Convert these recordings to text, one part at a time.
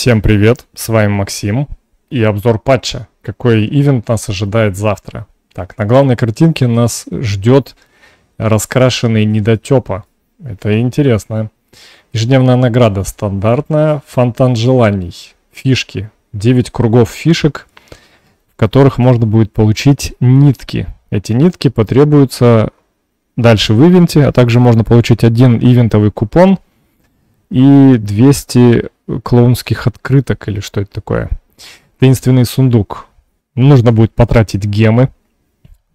Всем привет, с вами Максим и обзор патча. Какой ивент нас ожидает завтра? Так, на главной картинке нас ждет раскрашенный недотепа. Это интересно. Ежедневная награда стандартная, фонтан желаний, фишки. 9 кругов фишек, в которых можно будет получить нитки. Эти нитки потребуются дальше в ивенте, а также можно получить один ивентовый купон и 200 клоунских открыток или что это такое. Таинственный сундук. Нужно будет потратить гемы.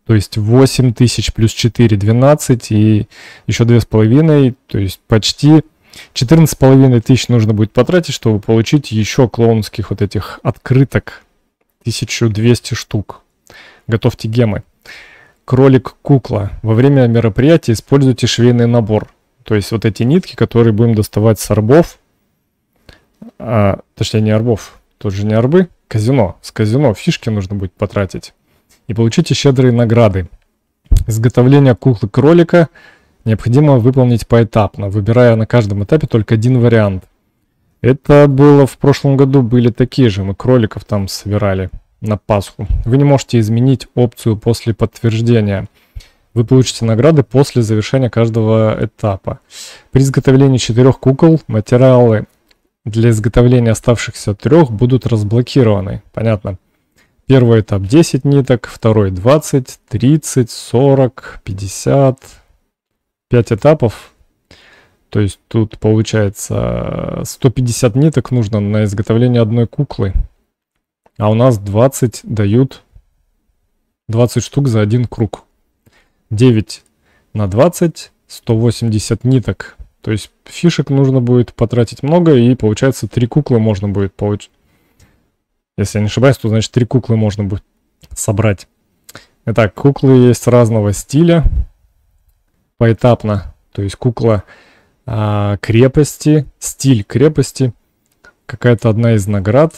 То есть 8 тысяч плюс 4, 12 и еще 2,5, то есть почти 14,5 тысяч нужно будет потратить, чтобы получить еще клоунских вот этих открыток. 1200 штук. Готовьте гемы. Кролик-кукла. Во время мероприятия используйте швейный набор. То есть вот эти нитки, которые будем доставать с арбов, а, точнее не арбов, тут же не арбы, казино. С казино фишки нужно будет потратить. И получите щедрые награды. Изготовление куклы кролика необходимо выполнить поэтапно, выбирая на каждом этапе только один вариант. Это было в прошлом году, были такие же, мы кроликов там собирали на Пасху. Вы не можете изменить опцию после подтверждения. Вы получите награды после завершения каждого этапа. При изготовлении четырех кукол материалы для изготовления оставшихся трех будут разблокированы. Понятно. Первый этап 10 ниток, второй 20, 30, 40, 50. 5 этапов. То есть тут получается 150 э, ниток нужно на изготовление одной куклы. А у нас 20 дают 20 штук за один круг. 9 на 20, 180 ниток. То есть фишек нужно будет потратить много, и получается три куклы можно будет получить. Если я не ошибаюсь, то значит три куклы можно будет собрать. Итак, куклы есть разного стиля, поэтапно. То есть кукла а, крепости, стиль крепости, какая-то одна из наград,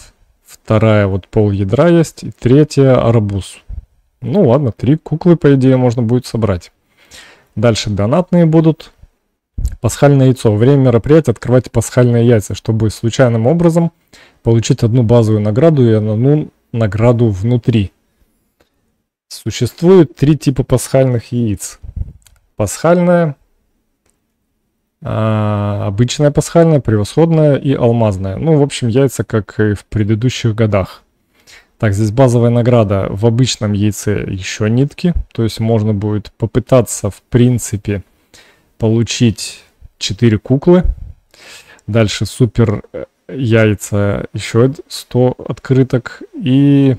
вторая вот пол ядра есть, и третья арбуз. Ну ладно, три куклы, по идее, можно будет собрать. Дальше донатные будут пасхальное яйцо. Время мероприятия открывайте пасхальные яйца, чтобы случайным образом получить одну базовую награду и одну награду внутри. Существует три типа пасхальных яиц. Пасхальное, а, обычное пасхальное, превосходное и алмазное. Ну, в общем, яйца, как и в предыдущих годах. Так, здесь базовая награда. В обычном яйце еще нитки. То есть можно будет попытаться, в принципе, получить 4 куклы. Дальше супер э, яйца, еще 100 открыток. И...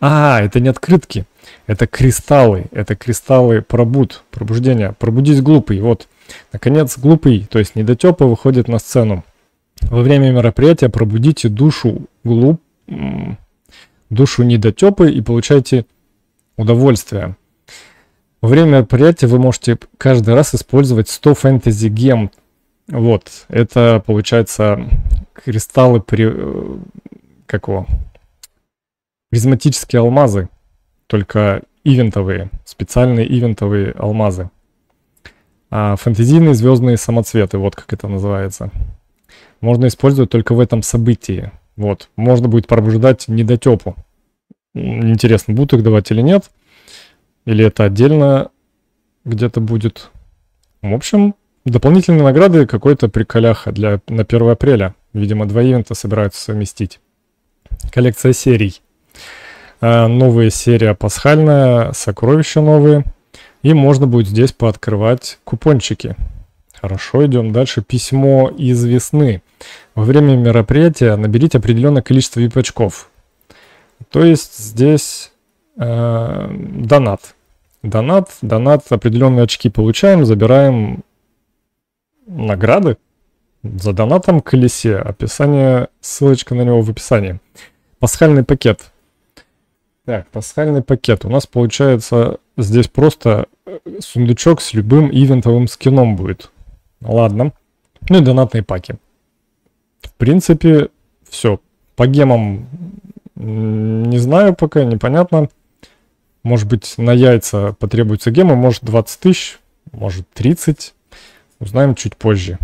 А, это не открытки, это кристаллы. Это кристаллы пробуд, пробуждения. Пробудись глупый, вот. Наконец, глупый, то есть недотепа, выходит на сцену. Во время мероприятия пробудите душу глуп... душу недотепы и получайте удовольствие. Во время мероприятия вы можете каждый раз использовать 100 фэнтези гем. Вот, это получается кристаллы при... Э, как Призматические алмазы, только ивентовые, специальные ивентовые алмазы. А фэнтезийные звездные самоцветы, вот как это называется. Можно использовать только в этом событии. Вот, можно будет пробуждать недотепу. Интересно, будут их давать или нет. Или это отдельно где-то будет? В общем, дополнительные награды какой-то приколяха для, на 1 апреля. Видимо, два ивента собираются совместить. Коллекция серий. А, новая серия пасхальная, сокровища новые. И можно будет здесь пооткрывать купончики. Хорошо, идем дальше. Письмо из весны. Во время мероприятия наберите определенное количество вип-очков. То есть здесь э, донат. Донат, донат, определенные очки получаем, забираем награды за донатом к колесе. Описание, ссылочка на него в описании. Пасхальный пакет. Так, пасхальный пакет. У нас получается здесь просто э, сундучок с любым ивентовым скином будет. Ладно. Ну и донатные паки. В принципе, все. По гемам не знаю пока, непонятно. Может быть, на яйца потребуется гемы, может 20 тысяч, может 30. Узнаем чуть позже.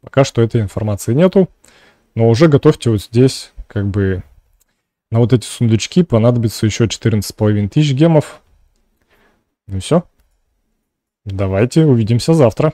Пока что этой информации нету. Но уже готовьте вот здесь, как бы, на вот эти сундучки понадобится еще 14,5 тысяч гемов. Ну все. Давайте увидимся завтра.